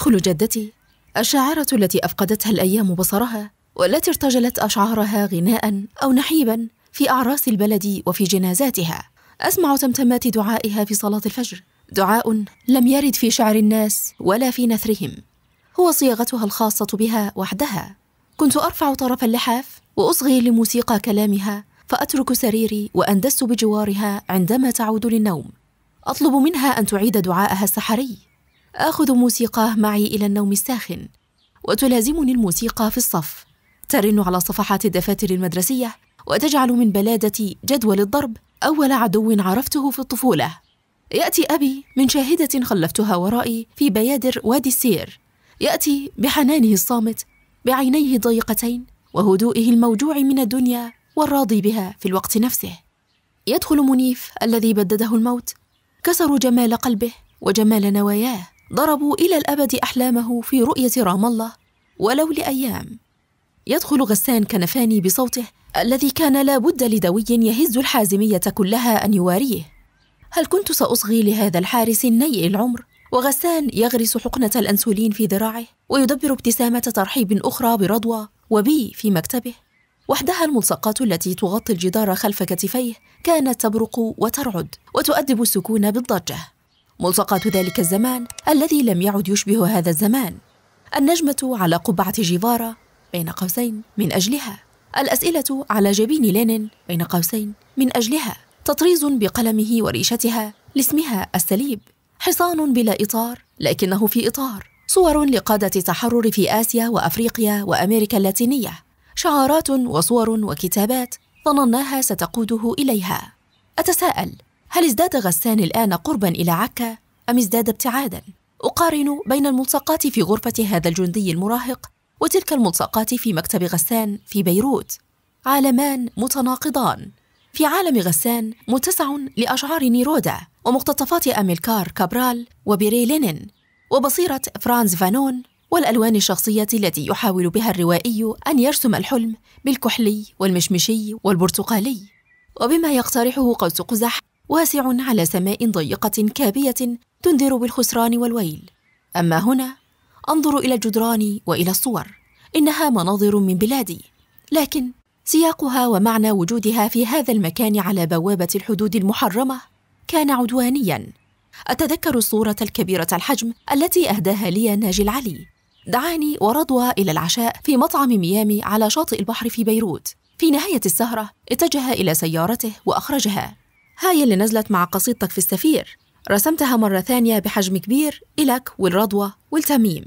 تدخل جدتي الشاعرة التي أفقدتها الأيام بصرها والتي ارتجلت أشعارها غناء أو نحيبا في أعراس البلد وفي جنازاتها أسمع تمتمات دعائها في صلاة الفجر دعاء لم يرد في شعر الناس ولا في نثرهم هو صياغتها الخاصة بها وحدها كنت أرفع طرف اللحاف وأصغي لموسيقى كلامها فأترك سريري وأندس بجوارها عندما تعود للنوم أطلب منها أن تعيد دعائها السحري آخذ موسيقاه معي إلى النوم الساخن وتلازمني الموسيقى في الصف ترن على صفحات الدفاتر المدرسية وتجعل من بلادتي جدول الضرب أول عدو عرفته في الطفولة يأتي أبي من شاهدة خلفتها ورائي في بيادر وادي السير يأتي بحنانه الصامت بعينيه الضيقتين وهدوئه الموجوع من الدنيا والراضي بها في الوقت نفسه يدخل منيف الذي بدده الموت كسروا جمال قلبه وجمال نواياه ضربوا إلى الأبد أحلامه في رؤية رام الله ولو لأيام يدخل غسان كنفاني بصوته الذي كان لابد لدوي يهز الحازمية كلها أن يواريه هل كنت سأصغي لهذا الحارس النيء العمر؟ وغسان يغرس حقنة الأنسولين في ذراعه ويدبر ابتسامة ترحيب أخرى برضوى وبي في مكتبه وحدها الملصقات التي تغطي الجدار خلف كتفيه كانت تبرق وترعد وتؤدب السكون بالضجه ملصقات ذلك الزمان الذي لم يعد يشبه هذا الزمان النجمة على قبعة جيفارا بين قوسين من أجلها الأسئلة على جبين لينين بين قوسين من أجلها تطريز بقلمه وريشتها لاسمها السليب حصان بلا إطار لكنه في إطار صور لقادة التحرر في آسيا وأفريقيا وأمريكا اللاتينية شعارات وصور وكتابات ظنناها ستقوده إليها أتساءل هل ازداد غسان الآن قربا إلى عكا أم ازداد ابتعادا؟ أقارن بين الملصقات في غرفة هذا الجندي المراهق وتلك الملصقات في مكتب غسان في بيروت عالمان متناقضان في عالم غسان متسع لأشعار نيرودا ومقتطفات أميلكار كابرال وبيري لينين وبصيرة فرانز فانون والألوان الشخصية التي يحاول بها الروائي أن يرسم الحلم بالكحلي والمشمشي والبرتقالي وبما يقترحه قوس قزح واسع على سماء ضيقة كابية تنذر بالخسران والويل أما هنا أنظر إلى الجدران وإلى الصور إنها مناظر من بلادي لكن سياقها ومعنى وجودها في هذا المكان على بوابة الحدود المحرمة كان عدوانيا أتذكر الصورة الكبيرة الحجم التي أهداها لي ناجي العلي دعاني ورضوى إلى العشاء في مطعم ميامي على شاطئ البحر في بيروت في نهاية السهرة اتجه إلى سيارته وأخرجها هاي اللي نزلت مع قصيدتك في السفير رسمتها مرة ثانية بحجم كبير إلك والرضوى والتميم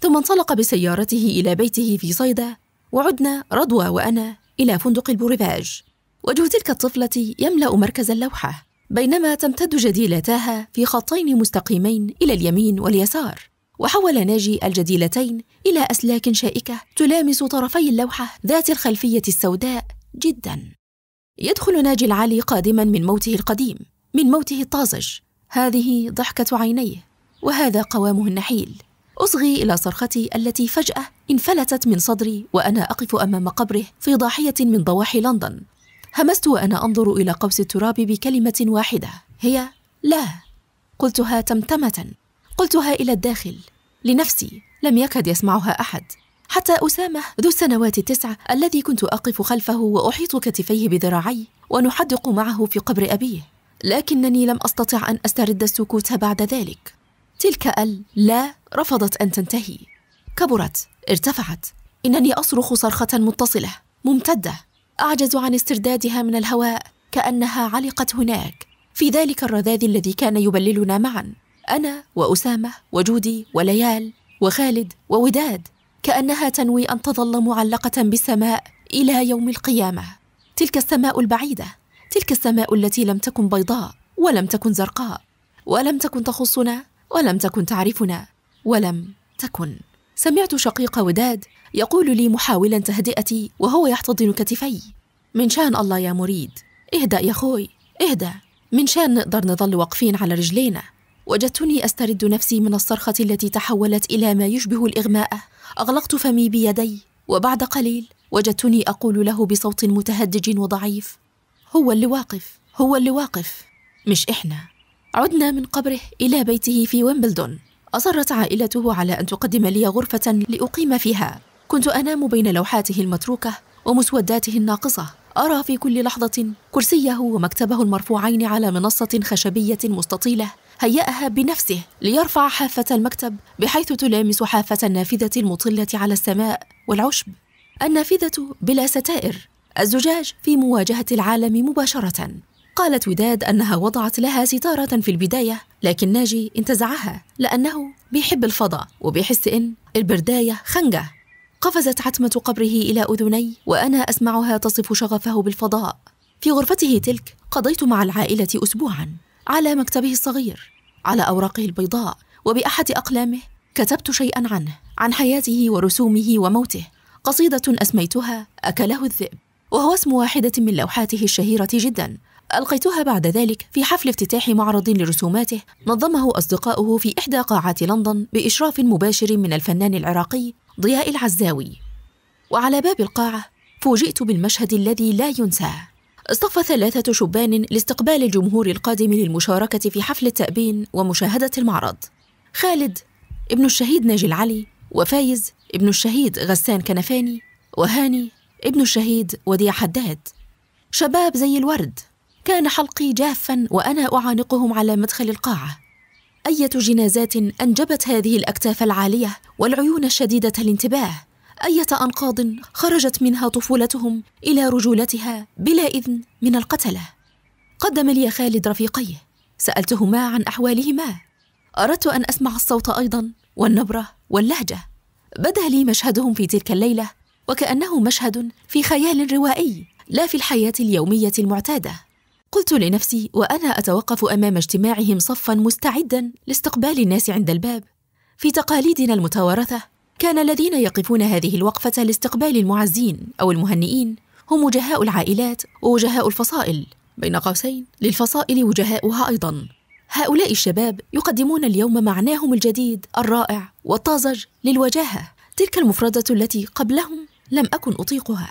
ثم انطلق بسيارته إلى بيته في صيدا وعدنا رضوى وأنا إلى فندق البوريفاج وجه تلك الطفلة يملأ مركز اللوحة بينما تمتد جديلتاها في خطين مستقيمين إلى اليمين واليسار وحول ناجي الجديلتين إلى أسلاك شائكة تلامس طرفي اللوحة ذات الخلفية السوداء جداً يدخل ناجي العالي قادما من موته القديم من موته الطازج هذه ضحكة عينيه وهذا قوامه النحيل أصغي إلى صرختي التي فجأة انفلتت من صدري وأنا أقف أمام قبره في ضاحية من ضواحي لندن همست وأنا أنظر إلى قوس التراب بكلمة واحدة هي لا قلتها تمتمة قلتها إلى الداخل لنفسي لم يكد يسمعها أحد حتى أسامة ذو السنوات التسعة الذي كنت أقف خلفه وأحيط كتفيه بذراعي ونحدق معه في قبر أبيه لكنني لم أستطع أن أسترد السكوت بعد ذلك تلك ال لا رفضت أن تنتهي كبرت ارتفعت إنني أصرخ صرخة متصلة ممتدة أعجز عن استردادها من الهواء كأنها علقت هناك في ذلك الرذاذ الذي كان يبللنا معا أنا وأسامة وجودي وليال وخالد ووداد كانها تنوي ان تظل معلقه بالسماء الى يوم القيامه تلك السماء البعيده تلك السماء التي لم تكن بيضاء ولم تكن زرقاء ولم تكن تخصنا ولم تكن تعرفنا ولم تكن سمعت شقيق وداد يقول لي محاولا تهدئتي وهو يحتضن كتفي من شان الله يا مريد اهدأ يا خوي اهدأ من شان نقدر نظل واقفين على رجلينا وجدتني أسترد نفسي من الصرخة التي تحولت إلى ما يشبه الإغماء أغلقت فمي بيدي وبعد قليل وجدتني أقول له بصوت متهدج وضعيف هو اللي واقف هو اللي واقف مش إحنا عدنا من قبره إلى بيته في ويمبلدون أصرت عائلته على أن تقدم لي غرفة لأقيم فيها كنت أنام بين لوحاته المتروكة ومسوداته الناقصة أرى في كل لحظة كرسيه ومكتبه المرفوعين على منصة خشبية مستطيلة هيأها بنفسه ليرفع حافة المكتب بحيث تلامس حافة النافذة المطلة على السماء والعشب النافذة بلا ستائر الزجاج في مواجهة العالم مباشرة قالت وداد أنها وضعت لها ستارة في البداية لكن ناجي انتزعها لأنه بيحب الفضاء وبيحس إن البرداية خنجة قفزت عتمة قبره إلى أذني وأنا أسمعها تصف شغفه بالفضاء في غرفته تلك قضيت مع العائلة أسبوعاً على مكتبه الصغير على اوراقه البيضاء وباحد اقلامه كتبت شيئا عنه عن حياته ورسومه وموته قصيده اسميتها اكله الذئب وهو اسم واحده من لوحاته الشهيره جدا القيتها بعد ذلك في حفل افتتاح معرض لرسوماته نظمه اصدقاؤه في احدى قاعات لندن باشراف مباشر من الفنان العراقي ضياء العزاوي وعلى باب القاعه فوجئت بالمشهد الذي لا ينساه اصطف ثلاثة شبان لاستقبال الجمهور القادم للمشاركة في حفل التأبين ومشاهدة المعرض خالد ابن الشهيد ناجي العلي وفايز ابن الشهيد غسان كنفاني وهاني ابن الشهيد وديع حداد شباب زي الورد كان حلقي جافا وأنا أعانقهم على مدخل القاعة أية جنازات أنجبت هذه الأكتاف العالية والعيون الشديدة الانتباه أية أنقاض خرجت منها طفولتهم إلى رجولتها بلا إذن من القتلة قدم لي خالد رفيقيه سألتهما عن أحوالهما أردت أن أسمع الصوت أيضا والنبرة واللهجة بدا لي مشهدهم في تلك الليلة وكأنه مشهد في خيال روائي لا في الحياة اليومية المعتادة قلت لنفسي وأنا أتوقف أمام اجتماعهم صفا مستعدا لاستقبال الناس عند الباب في تقاليدنا المتوارثة كان الذين يقفون هذه الوقفة لاستقبال المعزين أو المهنئين هم وجهاء العائلات ووجهاء الفصائل بين قوسين للفصائل وجهاؤها أيضا هؤلاء الشباب يقدمون اليوم معناهم الجديد الرائع والطازج للوجاهة تلك المفردة التي قبلهم لم أكن أطيقها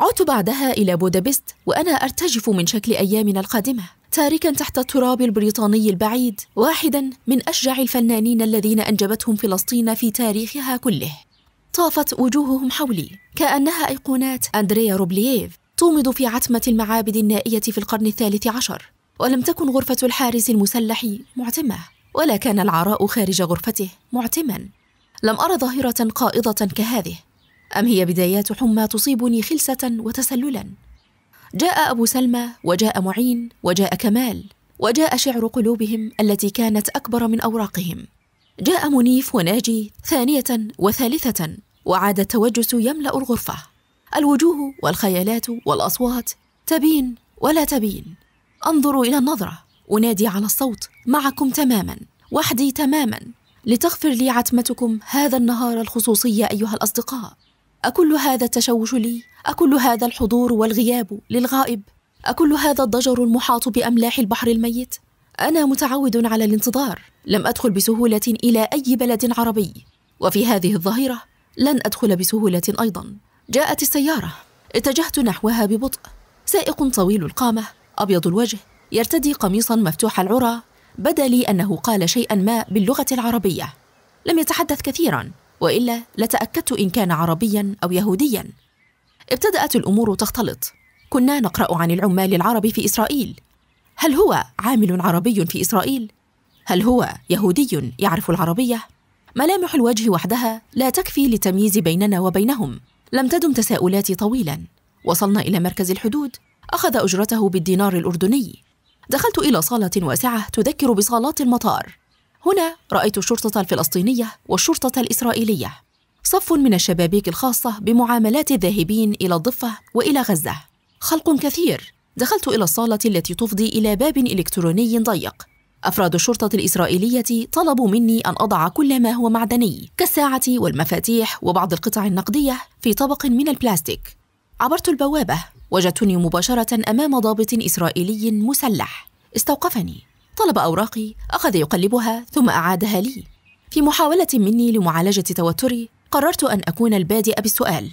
عدت بعدها إلى بودابست وأنا أرتجف من شكل أيامنا القادمة تاركا تحت التراب البريطاني البعيد واحدا من أشجع الفنانين الذين أنجبتهم فلسطين في تاريخها كله طافت وجوههم حولي كأنها أيقونات أندريا روبلييف تومض في عتمة المعابد النائية في القرن الثالث عشر ولم تكن غرفة الحارس المسلح معتمة ولا كان العراء خارج غرفته معتما لم أرى ظاهرة قائضة كهذه أم هي بدايات حمى تصيبني خلسة وتسللا جاء أبو سلمى وجاء معين وجاء كمال وجاء شعر قلوبهم التي كانت أكبر من أوراقهم جاء منيف وناجي ثانية وثالثة وعاد التوجس يملأ الغرفة الوجوه والخيالات والأصوات تبين ولا تبين أنظر إلى النظرة أنادي على الصوت معكم تماما وحدي تماما لتغفر لي عتمتكم هذا النهار الخصوصي أيها الأصدقاء أكل هذا التشوش لي؟ أكل هذا الحضور والغياب للغائب؟ أكل هذا الضجر المحاط بأملاح البحر الميت؟ أنا متعود على الانتظار، لم أدخل بسهولة إلى أي بلد عربي، وفي هذه الظاهرة لن أدخل بسهولة أيضا. جاءت السيارة، اتجهت نحوها ببطء. سائق طويل القامة، أبيض الوجه، يرتدي قميصا مفتوح العرى، بدا لي أنه قال شيئا ما باللغة العربية. لم يتحدث كثيرا، وإلا لتأكدت إن كان عربيا أو يهوديا ابتدأت الأمور تختلط كنا نقرأ عن العمال العرب في إسرائيل هل هو عامل عربي في إسرائيل؟ هل هو يهودي يعرف العربية؟ ملامح الوجه وحدها لا تكفي للتمييز بيننا وبينهم لم تدم تساؤلاتي طويلا وصلنا إلى مركز الحدود أخذ أجرته بالدينار الأردني دخلت إلى صالة واسعة تذكر بصالات المطار هنا رأيت الشرطة الفلسطينية والشرطة الإسرائيلية صف من الشبابيك الخاصة بمعاملات الذاهبين إلى الضفة وإلى غزة خلق كثير دخلت إلى الصالة التي تفضي إلى باب إلكتروني ضيق أفراد الشرطة الإسرائيلية طلبوا مني أن أضع كل ما هو معدني كالساعة والمفاتيح وبعض القطع النقدية في طبق من البلاستيك عبرت البوابة وجدتني مباشرة أمام ضابط إسرائيلي مسلح استوقفني طلب أوراقي أخذ يقلبها ثم أعادها لي في محاولة مني لمعالجة توتري قررت أن أكون البادئ بالسؤال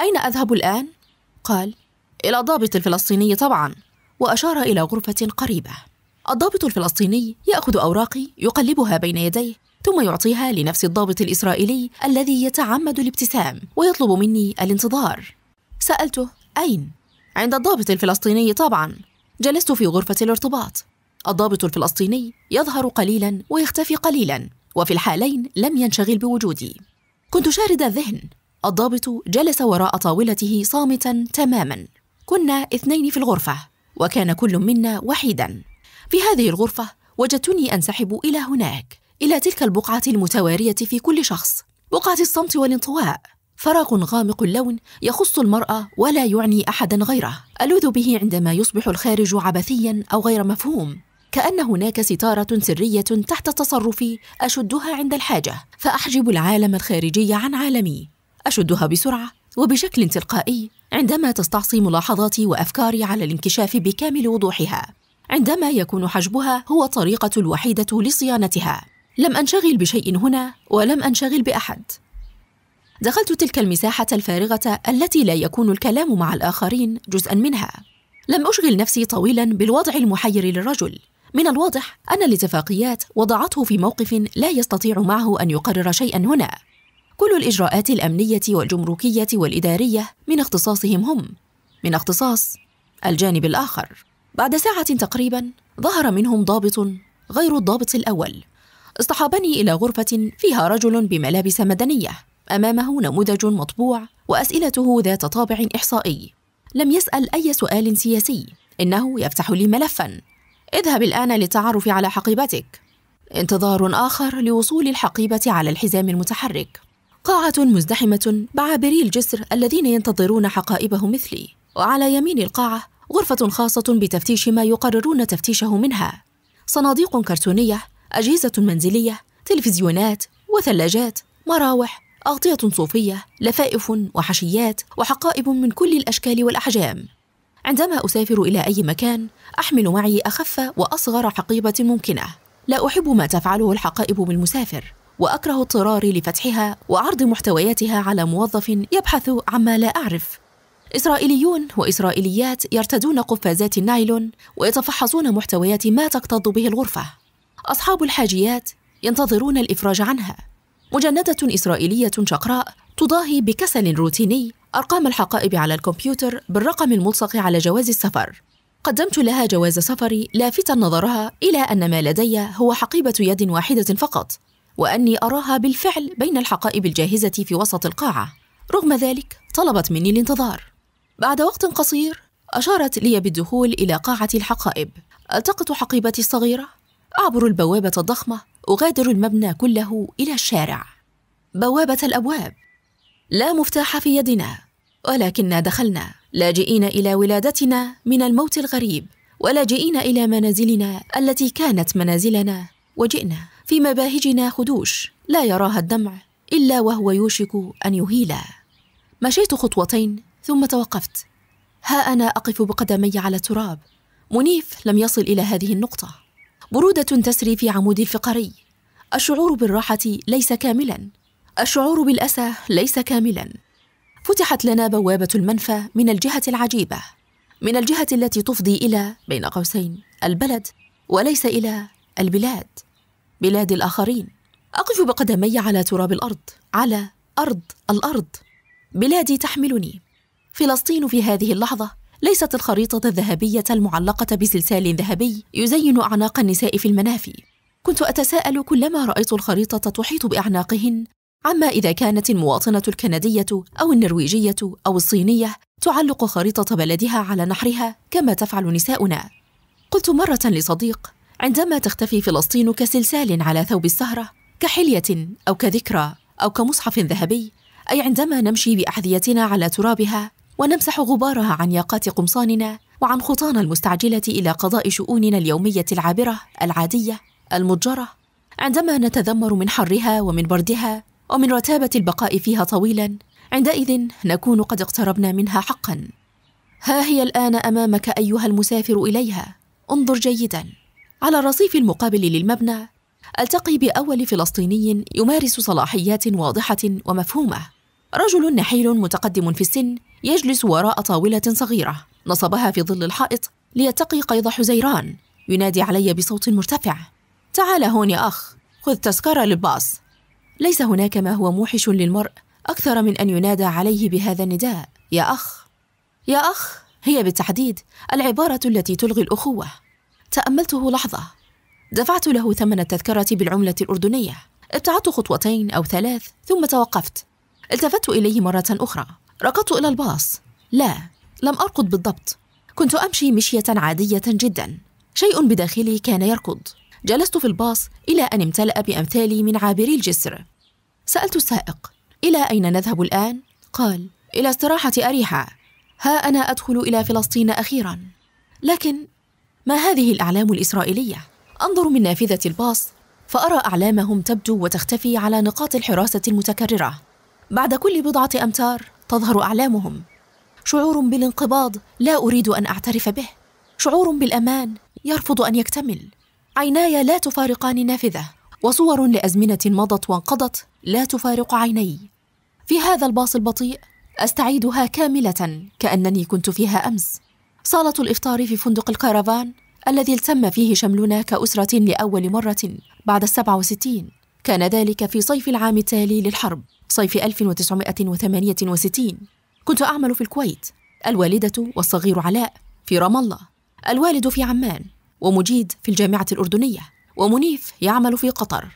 أين أذهب الآن؟ قال إلى ضابط الفلسطيني طبعا وأشار إلى غرفة قريبة الضابط الفلسطيني يأخذ أوراقي يقلبها بين يديه ثم يعطيها لنفس الضابط الإسرائيلي الذي يتعمد الابتسام ويطلب مني الانتظار سألته أين؟ عند الضابط الفلسطيني طبعا جلست في غرفة الارتباط الضابط الفلسطيني يظهر قليلا ويختفي قليلا وفي الحالين لم ينشغل بوجودي كنت شارد الذهن الضابط جلس وراء طاولته صامتا تماما كنا اثنين في الغرفه وكان كل منا وحيدا في هذه الغرفه وجدتني انسحب الى هناك الى تلك البقعه المتواريه في كل شخص بقعه الصمت والانطواء فراغ غامق اللون يخص المرأة ولا يعني أحدا غيره ألوذ به عندما يصبح الخارج عبثيا أو غير مفهوم كأن هناك ستارة سرية تحت تصرفي أشدها عند الحاجة فأحجب العالم الخارجي عن عالمي أشدها بسرعة وبشكل تلقائي عندما تستعصي ملاحظاتي وأفكاري على الانكشاف بكامل وضوحها عندما يكون حجبها هو الطريقة الوحيدة لصيانتها لم أنشغل بشيء هنا ولم أنشغل بأحد دخلت تلك المساحة الفارغة التي لا يكون الكلام مع الآخرين جزءا منها لم أشغل نفسي طويلا بالوضع المحير للرجل من الواضح أن الاتفاقيات وضعته في موقف لا يستطيع معه أن يقرر شيئا هنا. كل الإجراءات الأمنية والجمركية والإدارية من اختصاصهم هم، من اختصاص الجانب الآخر. بعد ساعة تقريبا ظهر منهم ضابط غير الضابط الأول. اصطحبني إلى غرفة فيها رجل بملابس مدنية، أمامه نموذج مطبوع وأسئلته ذات طابع إحصائي. لم يسأل أي سؤال سياسي، إنه يفتح لي ملفا اذهب الآن للتعرف على حقيبتك انتظار آخر لوصول الحقيبة على الحزام المتحرك قاعة مزدحمة بعابري الجسر الذين ينتظرون حقائبهم مثلي وعلى يمين القاعة غرفة خاصة بتفتيش ما يقررون تفتيشه منها صناديق كرتونية أجهزة منزلية تلفزيونات وثلاجات مراوح أغطية صوفية لفائف وحشيات وحقائب من كل الأشكال والأحجام عندما أسافر إلى أي مكان أحمل معي أخف وأصغر حقيبة ممكنة لا أحب ما تفعله الحقائب بالمسافر وأكره اضطراري لفتحها وعرض محتوياتها على موظف يبحث عما لا أعرف إسرائيليون وإسرائيليات يرتدون قفازات النايلون ويتفحصون محتويات ما تكتظ به الغرفة أصحاب الحاجيات ينتظرون الإفراج عنها مجندة إسرائيلية شقراء تضاهي بكسل روتيني أرقام الحقائب على الكمبيوتر بالرقم الملصق على جواز السفر قدمت لها جواز سفري لافتا نظرها إلى أن ما لدي هو حقيبة يد واحدة فقط وأني أراها بالفعل بين الحقائب الجاهزة في وسط القاعة رغم ذلك طلبت مني الانتظار بعد وقت قصير أشارت لي بالدخول إلى قاعة الحقائب ألتقط حقيبتي الصغيرة أعبر البوابة الضخمة أغادر المبنى كله إلى الشارع بوابة الأبواب لا مفتاح في يدنا ولكننا دخلنا لاجئين الى ولادتنا من الموت الغريب ولاجئين الى منازلنا التي كانت منازلنا وجئنا في مباهجنا خدوش لا يراها الدمع الا وهو يوشك ان يهيلا مشيت خطوتين ثم توقفت ها انا اقف بقدمي على التراب منيف لم يصل الى هذه النقطه بروده تسري في عمودي الفقري الشعور بالراحه ليس كاملا الشعور بالاسى ليس كاملا فتحت لنا بوابه المنفى من الجهه العجيبه من الجهه التي تفضي الى بين قوسين البلد وليس الى البلاد بلاد الاخرين اقف بقدمي على تراب الارض على ارض الارض بلادي تحملني فلسطين في هذه اللحظه ليست الخريطه الذهبيه المعلقه بسلسال ذهبي يزين اعناق النساء في المنافي كنت اتساءل كلما رايت الخريطه تحيط باعناقهن عما إذا كانت المواطنة الكندية أو النرويجية أو الصينية تعلق خريطة بلدها على نحرها كما تفعل نساؤنا. قلت مرة لصديق: عندما تختفي فلسطين كسلسال على ثوب السهرة، كحلية أو كذكرى أو كمصحف ذهبي، أي عندما نمشي بأحذيتنا على ترابها ونمسح غبارها عن ياقات قمصاننا وعن خطانا المستعجلة إلى قضاء شؤوننا اليومية العابرة العادية المضجرة، عندما نتذمر من حرها ومن بردها ومن رتابة البقاء فيها طويلا عندئذ نكون قد اقتربنا منها حقا ها هي الآن أمامك أيها المسافر إليها انظر جيدا على الرصيف المقابل للمبنى ألتقي بأول فلسطيني يمارس صلاحيات واضحة ومفهومة رجل نحيل متقدم في السن يجلس وراء طاولة صغيرة نصبها في ظل الحائط ليتقي قيض حزيران ينادي علي بصوت مرتفع تعال هون يا أخ خذ تذكرة للباص ليس هناك ما هو موحش للمرء أكثر من أن ينادى عليه بهذا النداء يا أخ يا أخ هي بالتحديد العبارة التي تلغي الأخوة تأملته لحظة دفعت له ثمن التذكرة بالعملة الأردنية ابتعدت خطوتين أو ثلاث ثم توقفت التفت إليه مرة أخرى ركضت إلى الباص لا لم أركض بالضبط كنت أمشي مشية عادية جدا شيء بداخلي كان يركض جلست في الباص إلى أن امتلأ بأمثالي من عابري الجسر سألت السائق إلى أين نذهب الآن؟ قال إلى استراحة أريحة ها أنا أدخل إلى فلسطين أخيرا لكن ما هذه الأعلام الإسرائيلية؟ أنظر من نافذة الباص فأرى أعلامهم تبدو وتختفي على نقاط الحراسة المتكررة بعد كل بضعة أمتار تظهر أعلامهم شعور بالانقباض لا أريد أن أعترف به شعور بالأمان يرفض أن يكتمل عيناي لا تفارقان النافذة وصور لأزمنة مضت وانقضت لا تفارق عيني في هذا الباص البطيء أستعيدها كاملة كأنني كنت فيها أمس صالة الإفطار في فندق الكارفان الذي التم فيه شملنا كأسرة لأول مرة بعد السبعة وستين كان ذلك في صيف العام التالي للحرب صيف 1968 كنت أعمل في الكويت الوالدة والصغير علاء في رام الله الوالد في عمان ومجيد في الجامعة الأردنية ومنيف يعمل في قطر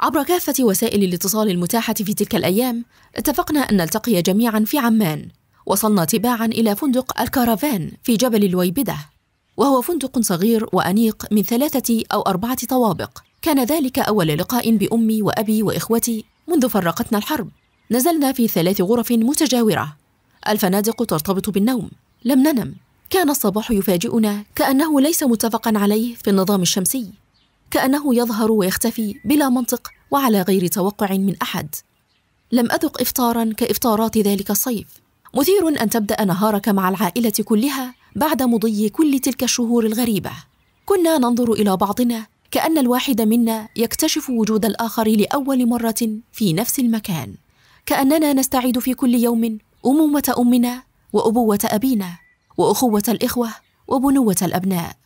عبر كافة وسائل الاتصال المتاحة في تلك الأيام اتفقنا أن نلتقي جميعا في عمان وصلنا تباعا إلى فندق الكارافان في جبل الويبدة وهو فندق صغير وأنيق من ثلاثة أو أربعة طوابق كان ذلك أول لقاء بأمي وأبي وإخوتي منذ فرقتنا الحرب نزلنا في ثلاث غرف متجاورة الفنادق ترتبط بالنوم لم ننم كان الصباح يفاجئنا كأنه ليس متفقا عليه في النظام الشمسي كأنه يظهر ويختفي بلا منطق وعلى غير توقع من أحد لم أذق إفطارا كإفطارات ذلك الصيف مثير أن تبدأ نهارك مع العائلة كلها بعد مضي كل تلك الشهور الغريبة كنا ننظر إلى بعضنا كأن الواحد منا يكتشف وجود الآخر لأول مرة في نفس المكان كأننا نستعيد في كل يوم أمومة أمنا وأبوة أبينا واخوه الاخوه وبنوه الابناء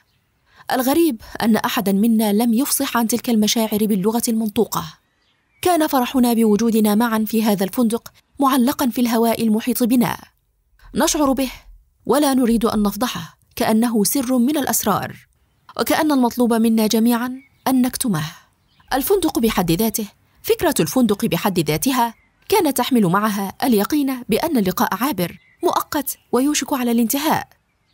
الغريب ان احدا منا لم يفصح عن تلك المشاعر باللغه المنطوقه كان فرحنا بوجودنا معا في هذا الفندق معلقا في الهواء المحيط بنا نشعر به ولا نريد ان نفضحه كانه سر من الاسرار وكان المطلوب منا جميعا ان نكتمه الفندق بحد ذاته فكره الفندق بحد ذاتها كانت تحمل معها اليقين بان اللقاء عابر مؤقت ويوشك على الانتهاء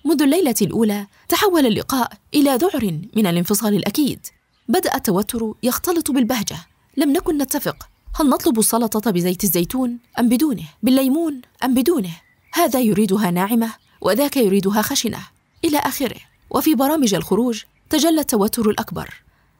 منذ الليلة الأولى تحول اللقاء إلى ذعر من الانفصال الأكيد بدأ التوتر يختلط بالبهجة لم نكن نتفق هل نطلب السلطة بزيت الزيتون أم بدونه بالليمون أم بدونه هذا يريدها ناعمة وذاك يريدها خشنة إلى آخره وفي برامج الخروج تجلى التوتر الأكبر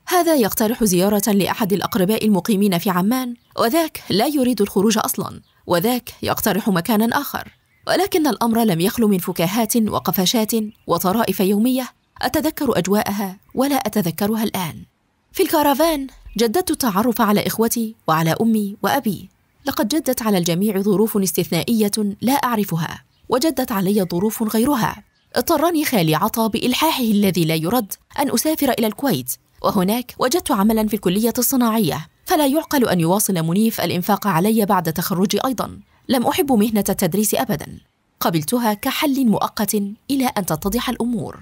هذا يقترح زيارة لأحد الأقرباء المقيمين في عمان وذاك لا يريد الخروج أصلا وذاك يقترح مكانا آخر ولكن الأمر لم يخلو من فكاهات وقفشات وطرائف يومية أتذكر أجواءها ولا أتذكرها الآن في الكارافان جددت التعرف على إخوتي وعلى أمي وأبي لقد جدت على الجميع ظروف استثنائية لا أعرفها وجدت علي ظروف غيرها اضطرني خالي عطا بإلحاحه الذي لا يرد أن أسافر إلى الكويت وهناك وجدت عملا في الكلية الصناعية فلا يعقل أن يواصل منيف الإنفاق علي بعد تخرجي أيضا لم احب مهنه التدريس ابدا قبلتها كحل مؤقت الى ان تتضح الامور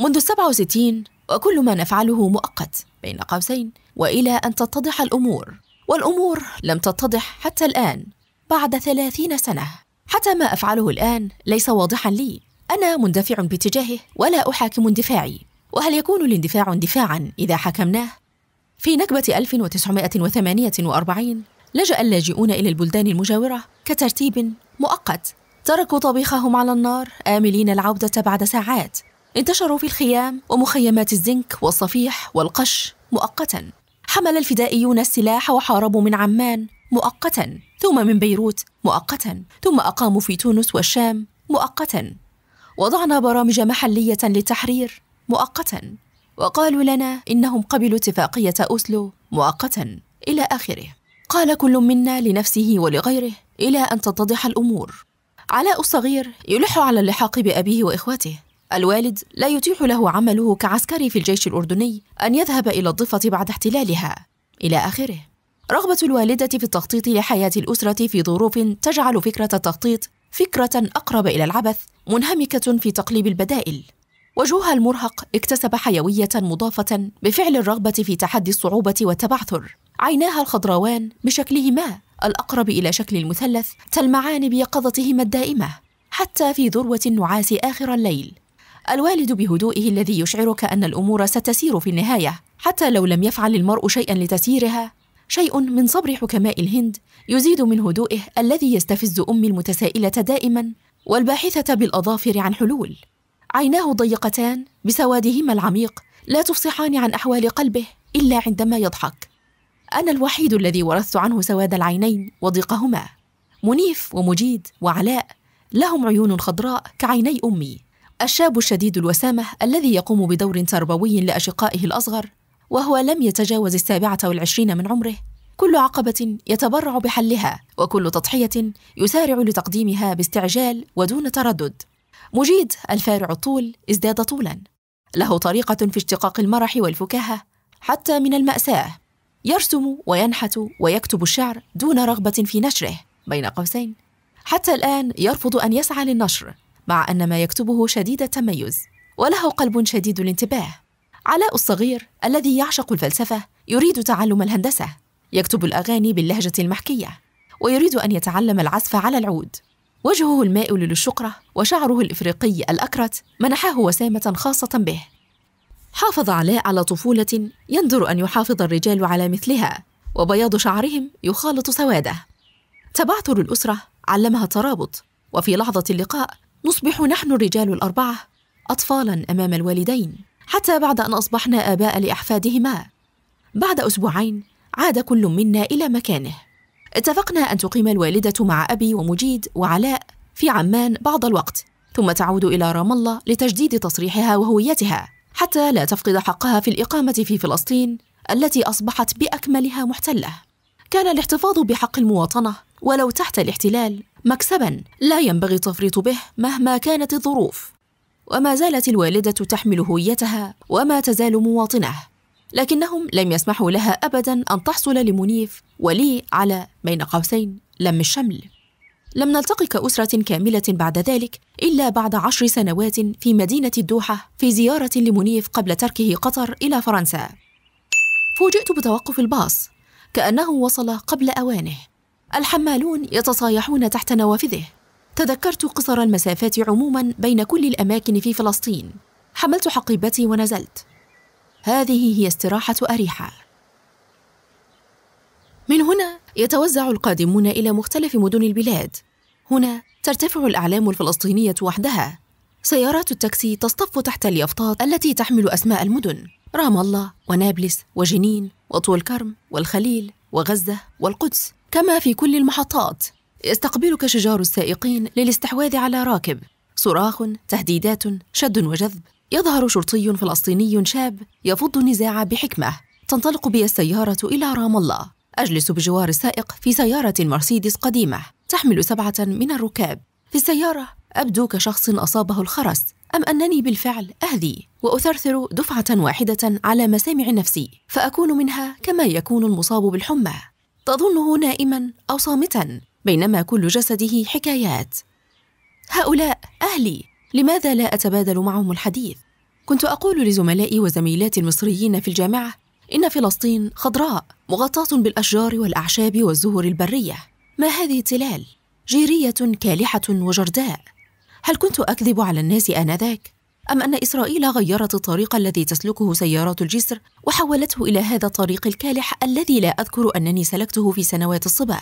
منذ 67 وكل ما نفعله مؤقت بين قوسين والى ان تتضح الامور والامور لم تتضح حتى الان بعد ثلاثين سنه حتى ما افعله الان ليس واضحا لي انا مندفع باتجاهه ولا احاكم اندفاعي وهل يكون الاندفاع اندفاعا اذا حكمناه في نكبه 1948 لجأ اللاجئون إلى البلدان المجاورة كترتيب مؤقت تركوا طبيخهم على النار آملين العودة بعد ساعات انتشروا في الخيام ومخيمات الزنك والصفيح والقش مؤقتا حمل الفدائيون السلاح وحاربوا من عمان مؤقتا ثم من بيروت مؤقتا ثم أقاموا في تونس والشام مؤقتا وضعنا برامج محلية للتحرير مؤقتا وقالوا لنا إنهم قبلوا اتفاقية أوسلو مؤقتا إلى آخره قال كل منا لنفسه ولغيره إلى أن تتضح الأمور علاء الصغير يلح على اللحاق بأبيه وإخوته الوالد لا يتيح له عمله كعسكري في الجيش الأردني أن يذهب إلى الضفة بعد احتلالها إلى آخره رغبة الوالدة في التخطيط لحياة الأسرة في ظروف تجعل فكرة التخطيط فكرة أقرب إلى العبث منهمكة في تقليب البدائل وجوها المرهق اكتسب حيوية مضافة بفعل الرغبة في تحدي الصعوبة والتبعثر عيناها الخضراوان بشكلهما الأقرب إلى شكل المثلث تلمعان بيقظتهما الدائمة حتى في ذروة النعاس آخر الليل الوالد بهدوئه الذي يشعرك أن الأمور ستسير في النهاية حتى لو لم يفعل المرء شيئا لتسييرها شيء من صبر حكماء الهند يزيد من هدوئه الذي يستفز أمي المتسائلة دائما والباحثة بالأظافر عن حلول عيناه ضيقتان بسوادهما العميق لا تفصحان عن أحوال قلبه إلا عندما يضحك أنا الوحيد الذي ورثت عنه سواد العينين وضيقهما منيف ومجيد وعلاء لهم عيون خضراء كعيني أمي الشاب الشديد الوسامة الذي يقوم بدور تربوي لأشقائه الأصغر وهو لم يتجاوز السابعة والعشرين من عمره كل عقبة يتبرع بحلها وكل تضحية يسارع لتقديمها باستعجال ودون تردد مجيد الفارع الطول ازداد طولا له طريقة في اشتقاق المرح والفكاهة حتى من المأساة يرسم وينحت ويكتب الشعر دون رغبة في نشره بين قوسين حتى الآن يرفض أن يسعى للنشر مع أن ما يكتبه شديد التميز وله قلب شديد الانتباه علاء الصغير الذي يعشق الفلسفة يريد تعلم الهندسة يكتب الأغاني باللهجة المحكية ويريد أن يتعلم العزف على العود وجهه المائل للشقرة وشعره الإفريقي الأكرت منحاه وسامة خاصة به حافظ علاء على طفولة يندر أن يحافظ الرجال على مثلها وبياض شعرهم يخالط سواده تبعثر الأسرة علمها الترابط وفي لحظة اللقاء نصبح نحن الرجال الأربعة أطفالا أمام الوالدين حتى بعد أن أصبحنا آباء لأحفادهما بعد أسبوعين عاد كل منا إلى مكانه اتفقنا أن تقيم الوالدة مع أبي ومجيد وعلاء في عمان بعض الوقت ثم تعود إلى رام الله لتجديد تصريحها وهويتها حتى لا تفقد حقها في الإقامة في فلسطين التي أصبحت بأكملها محتلة كان الاحتفاظ بحق المواطنة ولو تحت الاحتلال مكسبا لا ينبغي التفريط به مهما كانت الظروف وما زالت الوالدة تحمل هويتها وما تزال مواطنة لكنهم لم يسمحوا لها أبدا أن تحصل لمنيف ولي على بين قوسين لم الشمل لم نلتقي كأسرة كاملة بعد ذلك إلا بعد عشر سنوات في مدينة الدوحة في زيارة لمنيف قبل تركه قطر إلى فرنسا. فوجئت بتوقف الباص كأنه وصل قبل أوانه. الحمالون يتصايحون تحت نوافذه. تذكرت قصر المسافات عموما بين كل الأماكن في فلسطين. حملت حقيبتي ونزلت. هذه هي استراحة أريحة. من هنا يتوزع القادمون إلى مختلف مدن البلاد هنا ترتفع الأعلام الفلسطينية وحدها سيارات التاكسي تصطف تحت اليافطات التي تحمل أسماء المدن رام الله ونابلس وجنين وطول كرم والخليل وغزة والقدس كما في كل المحطات يستقبلك شجار السائقين للاستحواذ على راكب صراخ تهديدات شد وجذب يظهر شرطي فلسطيني شاب يفض النزاع بحكمه تنطلق بي السياره الى رام الله أجلس بجوار السائق في سيارة مرسيدس قديمة تحمل سبعة من الركاب في السيارة أبدو كشخص أصابه الخرس أم أنني بالفعل أهذي وأثرثر دفعة واحدة على مسامع نفسي فأكون منها كما يكون المصاب بالحمى تظنه نائما أو صامتا بينما كل جسده حكايات هؤلاء أهلي لماذا لا أتبادل معهم الحديث؟ كنت أقول لزملائي وزميلاتي المصريين في الجامعة إن فلسطين خضراء مغطاة بالأشجار والأعشاب والزهور البرية ما هذه التلال؟ جيرية كالحة وجرداء هل كنت أكذب على الناس آنذاك؟ أم أن إسرائيل غيرت الطريق الذي تسلكه سيارات الجسر وحولته إلى هذا الطريق الكالح الذي لا أذكر أنني سلكته في سنوات الصبا؟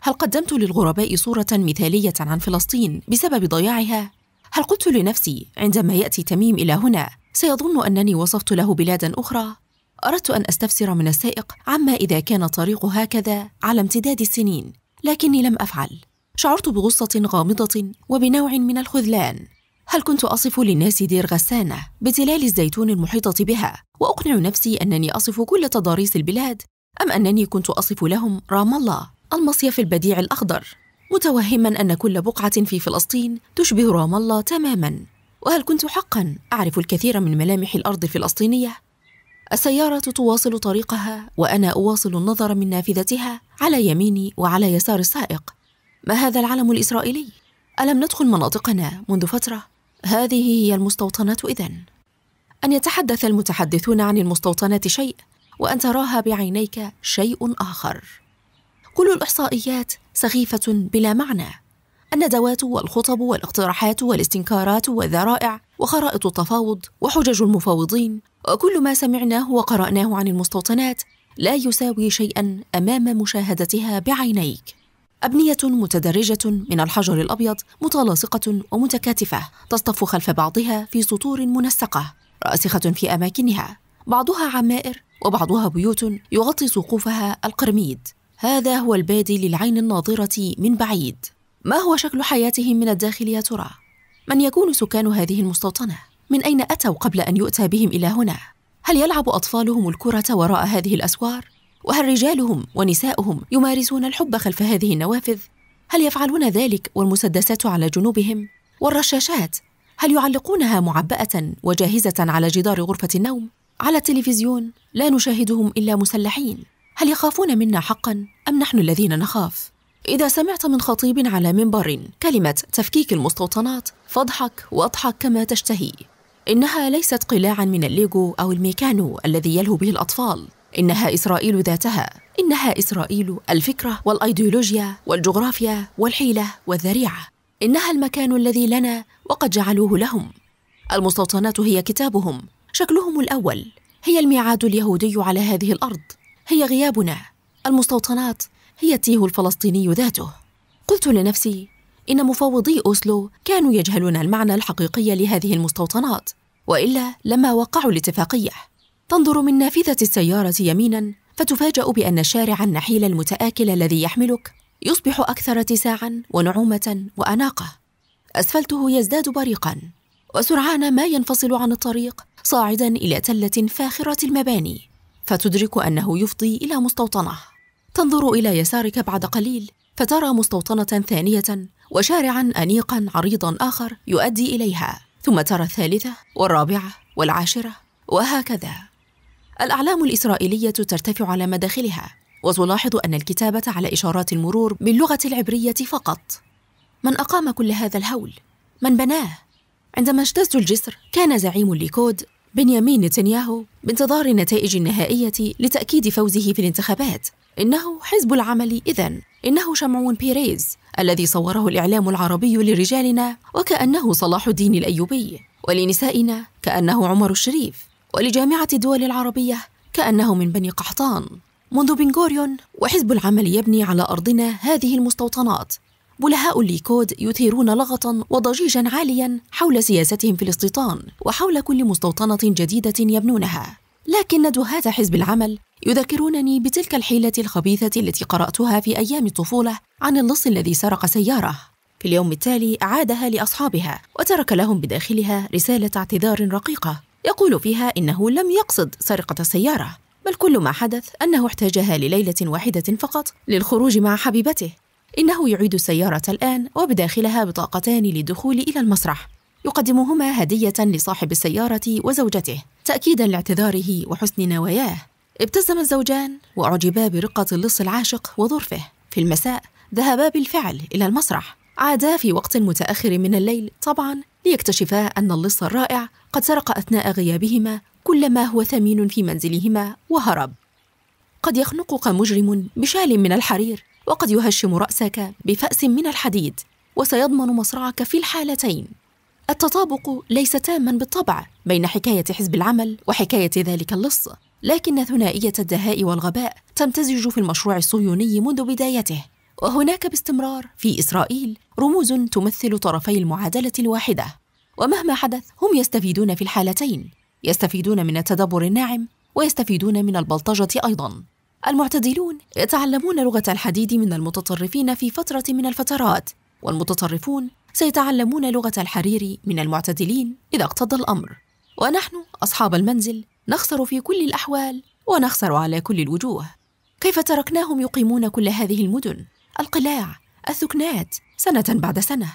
هل قدمت للغرباء صورة مثالية عن فلسطين بسبب ضياعها؟ هل قلت لنفسي عندما يأتي تميم إلى هنا سيظن أنني وصفت له بلادا أخرى أردت أن أستفسر من السائق عما إذا كان الطريق هكذا على امتداد السنين، لكني لم أفعل. شعرت بغصة غامضة وبنوع من الخذلان. هل كنت أصف للناس دير غسانة بتلال الزيتون المحيطة بها وأقنع نفسي أنني أصف كل تضاريس البلاد أم أنني كنت أصف لهم رام الله المصيف البديع الأخضر متوهما أن كل بقعة في فلسطين تشبه رام الله تماما وهل كنت حقا أعرف الكثير من ملامح الأرض الفلسطينية السيارة تواصل طريقها وأنا أواصل النظر من نافذتها على يميني وعلى يسار السائق ما هذا العلم الإسرائيلي؟ ألم ندخل مناطقنا منذ فترة؟ هذه هي المستوطنات إذن أن يتحدث المتحدثون عن المستوطنات شيء وأن تراها بعينيك شيء آخر كل الإحصائيات سخيفة بلا معنى الندوات والخطب والاقتراحات والاستنكارات والذرائع وخرائط التفاوض وحجج المفاوضين وكل ما سمعناه وقرأناه عن المستوطنات لا يساوي شيئا أمام مشاهدتها بعينيك أبنية متدرجة من الحجر الأبيض متلاصقة ومتكاتفة تصطف خلف بعضها في سطور منسقة راسخة في أماكنها بعضها عمائر وبعضها بيوت يغطي سقوفها القرميد هذا هو البادي للعين الناظرة من بعيد ما هو شكل حياتهم من الداخل يا ترى؟ من يكون سكان هذه المستوطنة؟ من أين أتوا قبل أن يؤتى بهم إلى هنا؟ هل يلعب أطفالهم الكرة وراء هذه الأسوار؟ وهل رجالهم ونساؤهم يمارسون الحب خلف هذه النوافذ؟ هل يفعلون ذلك والمسدسات على جنوبهم؟ والرشاشات هل يعلقونها معبأة وجاهزة على جدار غرفة النوم؟ على التلفزيون لا نشاهدهم إلا مسلحين هل يخافون منا حقا أم نحن الذين نخاف؟ إذا سمعت من خطيب على منبر كلمة تفكيك المستوطنات فاضحك واضحك كما تشتهي إنها ليست قلاعا من الليجو أو الميكانو الذي يلهو به الأطفال إنها إسرائيل ذاتها إنها إسرائيل الفكرة والأيديولوجيا والجغرافيا والحيلة والذريعة إنها المكان الذي لنا وقد جعلوه لهم المستوطنات هي كتابهم شكلهم الأول هي الميعاد اليهودي على هذه الأرض هي غيابنا المستوطنات هي التيه الفلسطيني ذاته قلت لنفسي إن مفوضي أوسلو كانوا يجهلون المعنى الحقيقي لهذه المستوطنات وإلا لما وقعوا الاتفاقية تنظر من نافذة السيارة يمينا فتفاجأ بأن الشارع النحيل المتآكل الذي يحملك يصبح أكثر اتساعا ونعومة وأناقة أسفلته يزداد بريقا وسرعان ما ينفصل عن الطريق صاعدا إلى تلة فاخرة المباني فتدرك أنه يفضي إلى مستوطنة تنظر إلى يسارك بعد قليل فترى مستوطنة ثانية وشارعا أنيقا عريضا آخر يؤدي إليها ثم ترى الثالثة والرابعة والعاشرة وهكذا الأعلام الإسرائيلية ترتفع على مداخلها وتلاحظ أن الكتابة على إشارات المرور باللغة العبرية فقط من أقام كل هذا الهول؟ من بناه؟ عندما اجتزت الجسر كان زعيم الليكود بنيامين نتنياهو بانتظار النتائج النهائية لتأكيد فوزه في الانتخابات إنه حزب العمل إذا إنه شمعون بيريز الذي صوره الإعلام العربي لرجالنا وكأنه صلاح الدين الأيوبي ولنسائنا كأنه عمر الشريف ولجامعة الدول العربية كأنه من بني قحطان منذ بنغوريون وحزب العمل يبني على أرضنا هذه المستوطنات بلهاء الليكود يثيرون لغطا وضجيجا عاليا حول سياستهم في الاستيطان وحول كل مستوطنة جديدة يبنونها لكن ندوهات حزب العمل يذكرونني بتلك الحيلة الخبيثة التي قرأتها في أيام الطفولة عن اللص الذي سرق سيارة في اليوم التالي أعادها لأصحابها وترك لهم بداخلها رسالة اعتذار رقيقة يقول فيها إنه لم يقصد سرقة السيارة بل كل ما حدث أنه احتاجها لليلة واحدة فقط للخروج مع حبيبته إنه يعيد السيارة الآن وبداخلها بطاقتان للدخول إلى المسرح يقدمهما هدية لصاحب السيارة وزوجته تأكيدا لاعتذاره وحسن نواياه ابتسم الزوجان وأعجبا برقة اللص العاشق وظرفه في المساء ذهبا بالفعل إلى المسرح عادا في وقت متأخر من الليل طبعا ليكتشفا أن اللص الرائع قد سرق أثناء غيابهما كل ما هو ثمين في منزلهما وهرب قد يخنقك مجرم بشال من الحرير وقد يهشم رأسك بفأس من الحديد وسيضمن مصرعك في الحالتين التطابق ليس تاما بالطبع بين حكاية حزب العمل وحكاية ذلك اللص لكن ثنائية الدهاء والغباء تمتزج في المشروع الصهيوني منذ بدايته وهناك باستمرار في إسرائيل رموز تمثل طرفي المعادلة الواحدة ومهما حدث هم يستفيدون في الحالتين يستفيدون من التدبر الناعم ويستفيدون من البلطجة أيضا المعتدلون يتعلمون لغة الحديد من المتطرفين في فترة من الفترات والمتطرفون سيتعلمون لغة الحرير من المعتدلين إذا اقتضى الأمر ونحن أصحاب المنزل نخسر في كل الأحوال ونخسر على كل الوجوه كيف تركناهم يقيمون كل هذه المدن القلاع الثكنات سنة بعد سنة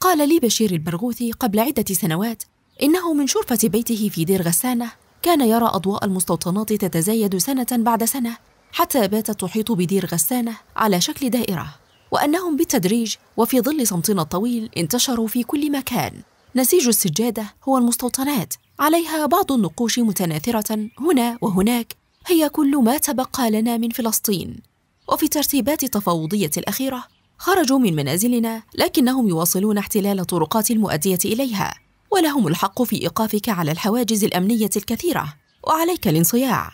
قال لي بشير البرغوثي قبل عدة سنوات إنه من شرفة بيته في دير غسانة كان يرى أضواء المستوطنات تتزايد سنة بعد سنة حتى باتت تحيط بدير غسانة على شكل دائرة وأنهم بالتدريج وفي ظل صمتنا الطويل انتشروا في كل مكان نسيج السجادة هو المستوطنات عليها بعض النقوش متناثرة هنا وهناك هي كل ما تبقى لنا من فلسطين وفي الترتيبات التفاوضية الأخيرة خرجوا من منازلنا لكنهم يواصلون احتلال طرقات المؤدية إليها ولهم الحق في إيقافك على الحواجز الأمنية الكثيرة وعليك الانصياع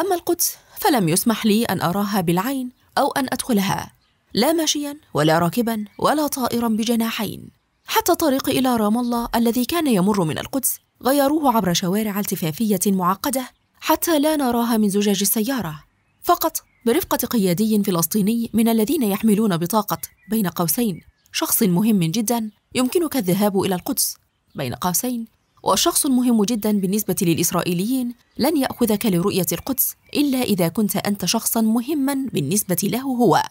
أما القدس فلم يسمح لي أن أراها بالعين أو أن أدخلها لا ماشيا ولا راكبا ولا طائرا بجناحين حتى الطريق إلى رام الله الذي كان يمر من القدس غيروه عبر شوارع التفافية معقدة حتى لا نراها من زجاج السيارة فقط برفقة قيادي فلسطيني من الذين يحملون بطاقة بين قوسين شخص مهم جدا يمكنك الذهاب إلى القدس بين قوسين وشخص مهم جدا بالنسبة للإسرائيليين لن يأخذك لرؤية القدس إلا إذا كنت أنت شخصا مهما بالنسبة له هو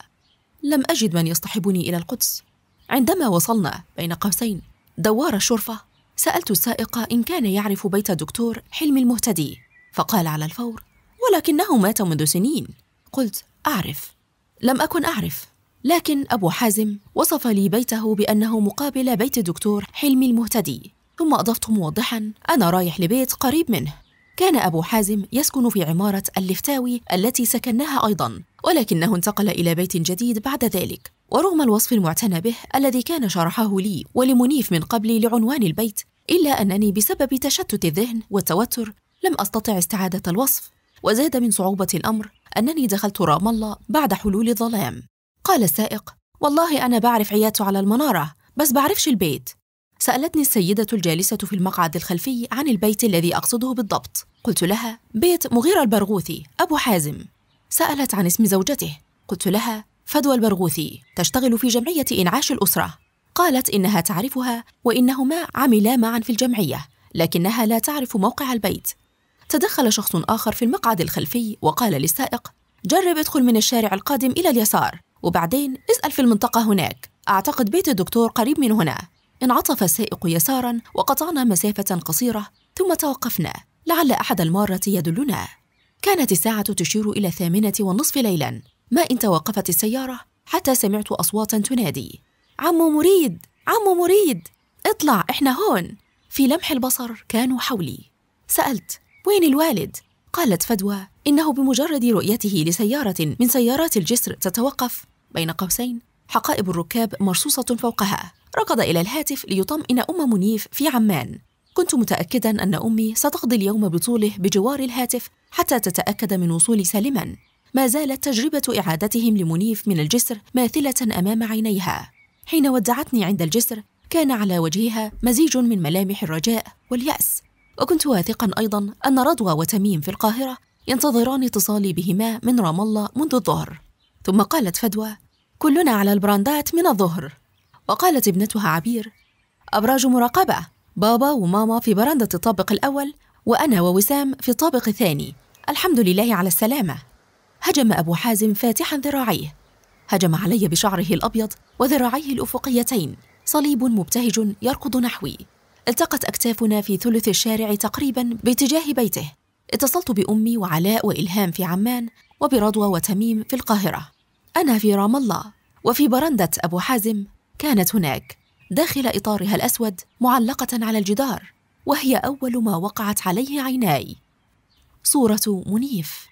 لم أجد من يصطحبني إلى القدس عندما وصلنا بين قوسين دوار الشرفة سألت السائق إن كان يعرف بيت دكتور حلمي المهتدي فقال على الفور ولكنه مات منذ سنين قلت أعرف لم أكن أعرف لكن أبو حازم وصف لي بيته بأنه مقابل بيت الدكتور حلمي المهتدي ثم أضفت موضحا أنا رايح لبيت قريب منه كان أبو حازم يسكن في عمارة اللفتاوي التي سكناها أيضا ولكنه انتقل إلى بيت جديد بعد ذلك ورغم الوصف المعتنى به الذي كان شرحه لي ولمنيف من قبل لعنوان البيت إلا أنني بسبب تشتت الذهن والتوتر لم أستطع استعادة الوصف وزاد من صعوبة الأمر أنني دخلت رام الله بعد حلول الظلام قال السائق والله أنا بعرف عيادته على المنارة بس بعرفش البيت سألتني السيدة الجالسة في المقعد الخلفي عن البيت الذي أقصده بالضبط قلت لها بيت مغيرة البرغوثي أبو حازم سألت عن اسم زوجته قلت لها فدوى البرغوثي تشتغل في جمعية إنعاش الأسرة قالت إنها تعرفها وإنهما عملا معا في الجمعية لكنها لا تعرف موقع البيت تدخل شخص آخر في المقعد الخلفي وقال للسائق جرب ادخل من الشارع القادم إلى اليسار وبعدين اسأل في المنطقة هناك أعتقد بيت الدكتور قريب من هنا انعطف السائق يسارا وقطعنا مسافة قصيرة ثم توقفنا لعل أحد المارة يدلنا كانت الساعة تشير إلى الثامنة والنصف ليلا ما إن توقفت السيارة حتى سمعت أصواتا تنادي عمو مريد عمو مريد اطلع احنا هون في لمح البصر كانوا حولي سالت وين الوالد قالت فدوى انه بمجرد رؤيته لسياره من سيارات الجسر تتوقف بين قوسين حقائب الركاب مرصوصه فوقها ركض الى الهاتف ليطمئن ام منيف في عمان كنت متاكدا ان امي ستقضي اليوم بطوله بجوار الهاتف حتى تتاكد من وصول سالما ما زالت تجربه اعادتهم لمنيف من الجسر ماثله امام عينيها حين ودعتني عند الجسر كان على وجهها مزيج من ملامح الرجاء واليأس وكنت واثقا أيضا أن رضوى وتميم في القاهرة ينتظران اتصالي بهما من رام الله منذ الظهر ثم قالت فدوى كلنا على البراندات من الظهر وقالت ابنتها عبير أبراج مراقبة بابا وماما في براندة الطابق الأول وأنا ووسام في الطابق الثاني الحمد لله على السلامة هجم أبو حازم فاتحا ذراعيه هجم علي بشعره الأبيض وذراعيه الأفقيتين صليب مبتهج يركض نحوي التقت أكتافنا في ثلث الشارع تقريبا باتجاه بيته اتصلت بأمي وعلاء وإلهام في عمان وبرضوى وتميم في القاهرة أنا في رام الله وفي برندة أبو حازم كانت هناك داخل إطارها الأسود معلقة على الجدار وهي أول ما وقعت عليه عيناي صورة منيف